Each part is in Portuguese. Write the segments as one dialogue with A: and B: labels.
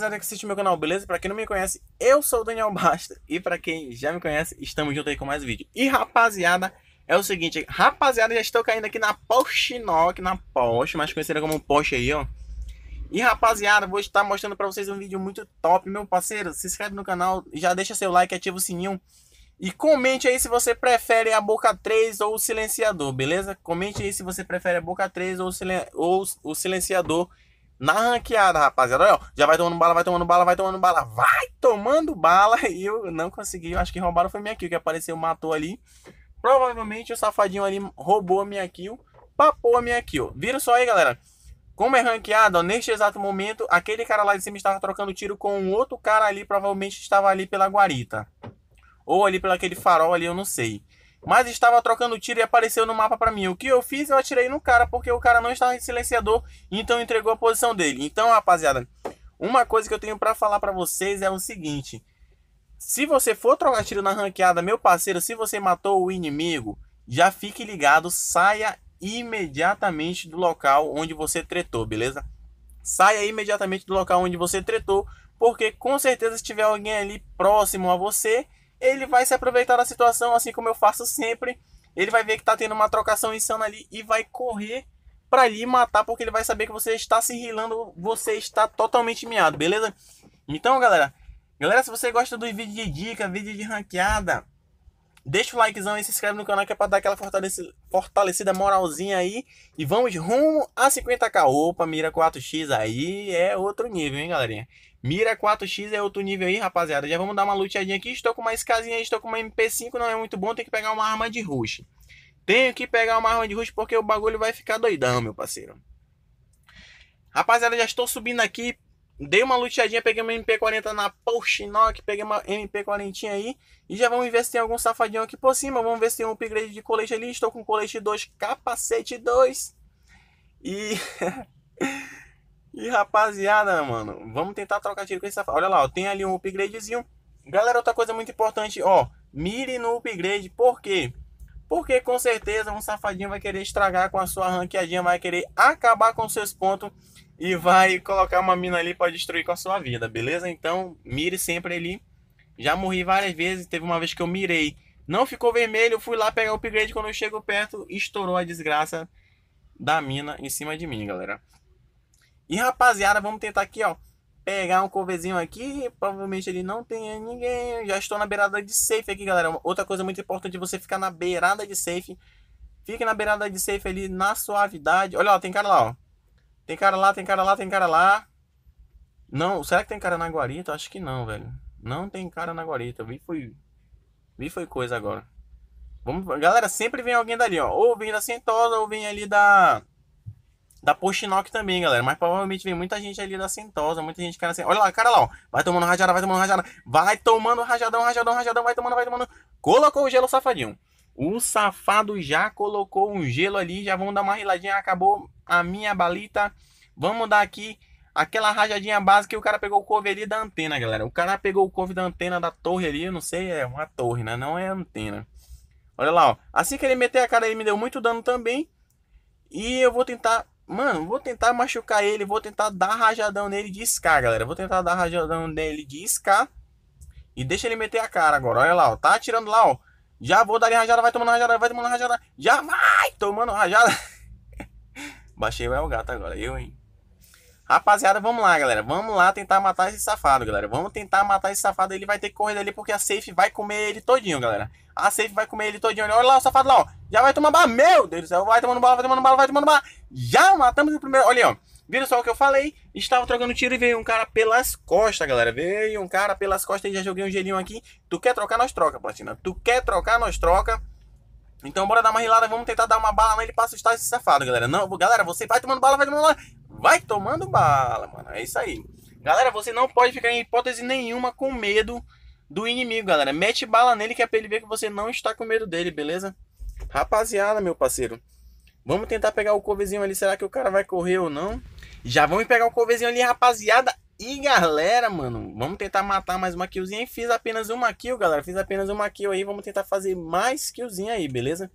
A: rapaziada que assiste meu canal, beleza? Pra quem não me conhece, eu sou o Daniel Basta. E pra quem já me conhece, estamos juntos aí com mais vídeo. E rapaziada, é o seguinte, rapaziada, já estou caindo aqui na Porsche Nock na Porsche, mais conhecida como Porsche aí, ó. E rapaziada, vou estar mostrando pra vocês um vídeo muito top, meu parceiro. Se inscreve no canal, já deixa seu like, ativa o sininho. E comente aí se você prefere a boca 3 ou o silenciador, beleza? Comente aí se você prefere a boca 3 ou o silenciador na ranqueada, rapaziada. Olha, ó, já vai tomando bala, vai tomando bala, vai tomando bala, vai tomando bala. E eu não consegui, eu acho que roubaram foi minha kill, que apareceu, matou ali. Provavelmente o safadinho ali roubou a minha kill, papou a minha kill. Viram só aí, galera? Como é ranqueado, ó, neste exato momento, aquele cara lá de cima estava trocando tiro com um outro cara ali, provavelmente estava ali pela guarita. Ou ali pelo aquele farol ali, eu não sei mas estava trocando tiro e apareceu no mapa para mim. O que eu fiz? Eu atirei no cara, porque o cara não estava em silenciador, então entregou a posição dele. Então, rapaziada, uma coisa que eu tenho para falar para vocês é o seguinte: se você for trocar tiro na ranqueada, meu parceiro, se você matou o inimigo, já fique ligado, saia imediatamente do local onde você tretou, beleza? Saia imediatamente do local onde você tretou, porque com certeza se tiver alguém ali próximo a você, ele vai se aproveitar da situação, assim como eu faço sempre. Ele vai ver que tá tendo uma trocação insana ali e vai correr para lhe matar, porque ele vai saber que você está se rilando, você está totalmente miado, beleza? Então, galera, galera, se você gosta dos vídeos de dica, vídeo de ranqueada, Deixa o likezão e se inscreve no canal que é pra dar aquela fortalecida, fortalecida moralzinha aí. E vamos rumo a 50k. Opa, mira 4x aí é outro nível, hein, galerinha? Mira 4x é outro nível aí, rapaziada. Já vamos dar uma luteadinha aqui. Estou com uma escasinha aí, estou com uma MP5, não é muito bom. Tem que pegar uma arma de rush. Tenho que pegar uma arma de rush porque o bagulho vai ficar doidão, meu parceiro. Rapaziada, já estou subindo aqui Dei uma luteadinha, peguei uma MP40 na Pochinoc, peguei uma MP40 aí. E já vamos ver se tem algum safadinho aqui por cima. Vamos ver se tem um upgrade de colete ali. Estou com colete 2, capacete 2. E... e rapaziada, mano, vamos tentar trocar tiro com esse safado. Olha lá, ó, tem ali um upgradezinho. Galera, outra coisa muito importante, ó. Mire no upgrade, por quê? Porque com certeza um safadinho vai querer estragar com a sua ranqueadinha, vai querer acabar com seus pontos e vai colocar uma mina ali para destruir com a sua vida, beleza? Então, mire sempre ali. Já morri várias vezes, teve uma vez que eu mirei. Não ficou vermelho, fui lá pegar o upgrade, quando eu chego perto, estourou a desgraça da mina em cima de mim, galera. E rapaziada, vamos tentar aqui, ó, pegar um covezinho aqui, provavelmente ele não tem ninguém. já estou na beirada de safe aqui, galera. Outra coisa muito importante é você ficar na beirada de safe. Fique na beirada de safe ali na suavidade. Olha lá, tem cara lá, ó. Tem cara lá, tem cara lá, tem cara lá. Não, será que tem cara na guarita? Acho que não, velho. Não tem cara na guarita. Vi foi. Vi foi coisa agora. Vamos, galera, sempre vem alguém dali, ó. Ou vem da Sentosa, ou vem ali da. Da Postinoc também, galera. Mas provavelmente vem muita gente ali da Sentosa, muita gente cara assim. Olha lá, cara lá, ó. Vai tomando rajada, vai tomando rajada. Vai tomando rajadão, rajadão, rajadão, vai tomando, vai tomando. Colocou o gelo safadinho. O safado já colocou um gelo ali. Já vamos dar uma riladinha. Acabou a minha balita. Vamos dar aqui aquela rajadinha básica que o cara pegou o couve ali da antena, galera. O cara pegou o couve da antena da torre ali. Eu não sei, é uma torre, né? Não é antena. Olha lá, ó. Assim que ele meter a cara, ele me deu muito dano também. E eu vou tentar... Mano, vou tentar machucar ele. Vou tentar dar rajadão nele de SK, galera. Vou tentar dar rajadão nele de SK. E deixa ele meter a cara agora. Olha lá, ó. Tá atirando lá, ó. Já vou dar rajada, vai tomando rajada, vai tomando rajada. Já vai tomando rajada. Baixei o El Gato agora, eu, hein? Rapaziada, vamos lá, galera. Vamos lá tentar matar esse safado, galera. Vamos tentar matar esse safado. Ele vai ter que correr dali porque a safe vai comer ele todinho, galera. A safe vai comer ele todinho. Olha lá o safado lá, ó. Já vai tomar bala. Meu Deus do céu. Vai tomando bala, vai tomando bala, vai tomando bala. Já matamos o primeiro. Olha aí, ó. Viram só o que eu falei? Estava trocando tiro e veio um cara pelas costas, galera. Veio um cara pelas costas e já joguei um gelinho aqui. Tu quer trocar, nós troca, Platina. Tu quer trocar, nós troca. Então bora dar uma rilada, vamos tentar dar uma bala nele pra assustar esse safado, galera. Não, galera, você vai tomando bala, vai tomando bala. Vai tomando bala, mano. É isso aí. Galera, você não pode ficar em hipótese nenhuma com medo do inimigo, galera. Mete bala nele que é pra ele ver que você não está com medo dele, beleza? Rapaziada, meu parceiro. Vamos tentar pegar o covezinho ali. Será que o cara vai correr ou não? Já vamos pegar o covezinho ali, rapaziada. E galera, mano, vamos tentar matar mais uma killzinha. E fiz apenas uma kill, galera. Fiz apenas uma kill aí. Vamos tentar fazer mais killzinha aí, beleza?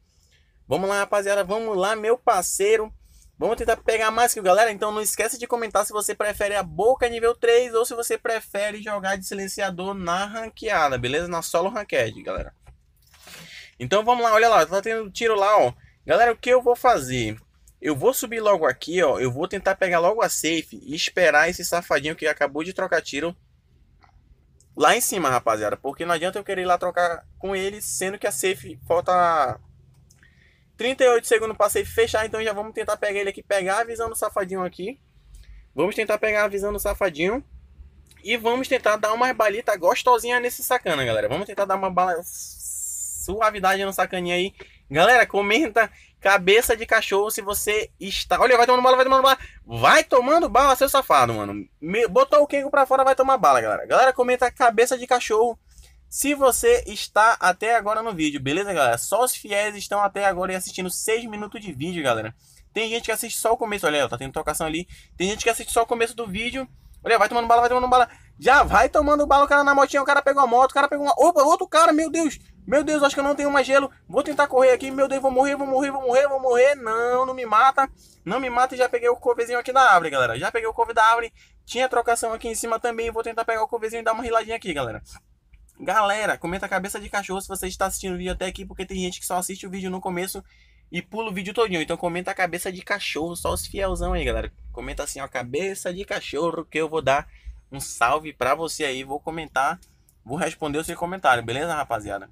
A: Vamos lá, rapaziada. Vamos lá, meu parceiro. Vamos tentar pegar mais kill, galera. Então não esquece de comentar se você prefere a boca nível 3 ou se você prefere jogar de silenciador na ranqueada, beleza? Na solo ranked, galera. Então vamos lá, olha lá. Tá tendo tiro lá, ó. Galera, o que eu vou fazer? Eu vou subir logo aqui, ó. Eu vou tentar pegar logo a safe e esperar esse safadinho que acabou de trocar tiro lá em cima, rapaziada. Porque não adianta eu querer ir lá trocar com ele, sendo que a safe falta 38 segundos pra safe fechar. Então já vamos tentar pegar ele aqui, pegar a visão do safadinho aqui. Vamos tentar pegar a visão do safadinho. E vamos tentar dar uma balita gostosinha nesse sacana, galera. Vamos tentar dar uma bala suavidade no sacaninha aí. Galera, comenta Cabeça de cachorro, se você está. Olha, vai tomando bala, vai tomando bala. Vai tomando bala, seu safado, mano. Botou o Kengo pra fora, vai tomar bala, galera. Galera, comenta cabeça de cachorro se você está até agora no vídeo, beleza, galera? Só os fiéis estão até agora e assistindo 6 minutos de vídeo, galera. Tem gente que assiste só o começo, olha, tá tendo trocação ali. Tem gente que assiste só o começo do vídeo. Olha, vai tomando bala, vai tomando bala. Já vai tomando bala, o cara na motinha, o cara pegou a moto, o cara pegou uma... Opa, outro cara, meu Deus. Meu Deus, acho que eu não tenho mais gelo. Vou tentar correr aqui. Meu Deus, vou morrer, vou morrer, vou morrer, vou morrer. Não, não me mata. Não me mata. Já peguei o covezinho aqui da árvore, galera. Já peguei o couve da árvore. Tinha trocação aqui em cima também. Vou tentar pegar o couvezinho e dar uma riladinha aqui, galera. Galera, comenta a cabeça de cachorro se você está assistindo o vídeo até aqui, porque tem gente que só assiste o vídeo no começo e pula o vídeo todinho. Então comenta a cabeça de cachorro, só os fielzão aí, galera. Comenta assim, ó, cabeça de cachorro, que eu vou dar um salve pra você aí. Vou comentar, vou responder o seu comentário, beleza, rapaziada?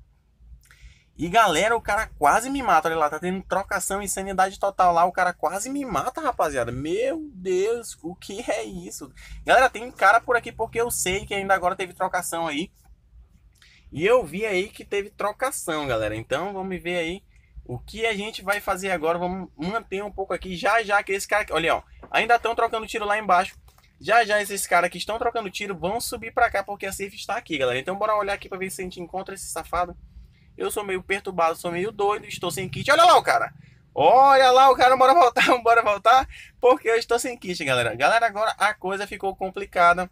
A: E galera, o cara quase me mata. Olha lá, tá tendo trocação, e sanidade total lá. O cara quase me mata, rapaziada. Meu Deus, o que é isso? Galera, tem cara por aqui porque eu sei que ainda agora teve trocação aí. E eu vi aí que teve trocação, galera. Então vamos ver aí o que a gente vai fazer agora. Vamos manter um pouco aqui. Já já que esse cara. Olha, ó. Ainda estão trocando tiro lá embaixo. Já já esses caras que estão trocando tiro vão subir pra cá porque a safe está aqui, galera. Então bora olhar aqui pra ver se a gente encontra esse safado. Eu sou meio perturbado, sou meio doido, estou sem kit. Olha lá o cara. Olha lá o cara, bora voltar, bora voltar, porque eu estou sem kit, galera. Galera, agora a coisa ficou complicada.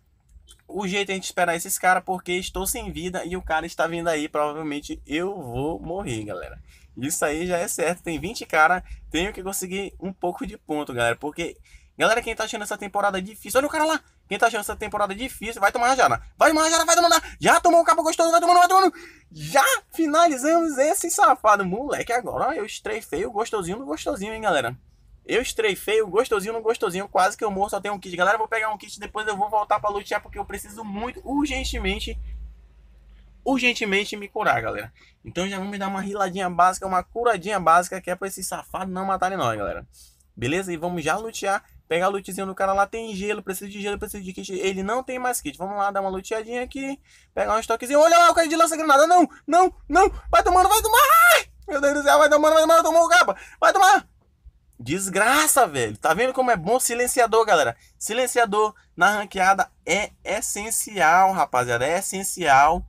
A: O jeito é a gente esperar esses caras, porque estou sem vida e o cara está vindo aí. Provavelmente eu vou morrer, galera. Isso aí já é certo. Tem 20 cara, tenho que conseguir um pouco de ponto, galera. Porque, galera, quem tá achando essa temporada difícil? Olha o cara lá. Quem tá achando essa temporada difícil, vai tomar Jara. Vai tomar Jara, vai tomar. Já tomou o capa gostoso, vai tomando, vai tomando. Já finalizamos esse safado. Moleque, agora eu estrefei o gostosinho no gostosinho, hein, galera. Eu estrefei o gostosinho no gostosinho, quase que eu morro, só tenho um kit. Galera, vou pegar um kit, depois eu vou voltar pra lutear, porque eu preciso muito, urgentemente, urgentemente me curar, galera. Então já vamos dar uma riladinha básica, uma curadinha básica, que é pra esse safado não matarem nós, galera. Beleza? E vamos já lutear Pegar lutezinho do cara lá, tem gelo, precisa de gelo, precisa de kit. Ele não tem mais kit. Vamos lá, dar uma luteadinha aqui. Pegar um estoquezinho. Olha lá, o cara de lança-granada. Não, não, não. Vai tomando, vai tomar. Ai, meu Deus do céu, vai tomando, vai tomando. Tomou o capa. Vai tomar. Desgraça, velho. Tá vendo como é bom silenciador, galera? Silenciador na ranqueada é essencial, rapaziada. É essencial.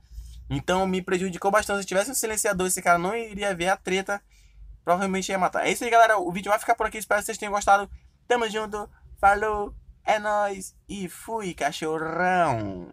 A: Então me prejudicou bastante. Se tivesse um silenciador, esse cara não iria ver a treta. Provavelmente ia matar. É isso aí, galera. O vídeo vai ficar por aqui. Espero que vocês tenham gostado. Tamo junto, falou, é nóis e fui, cachorrão!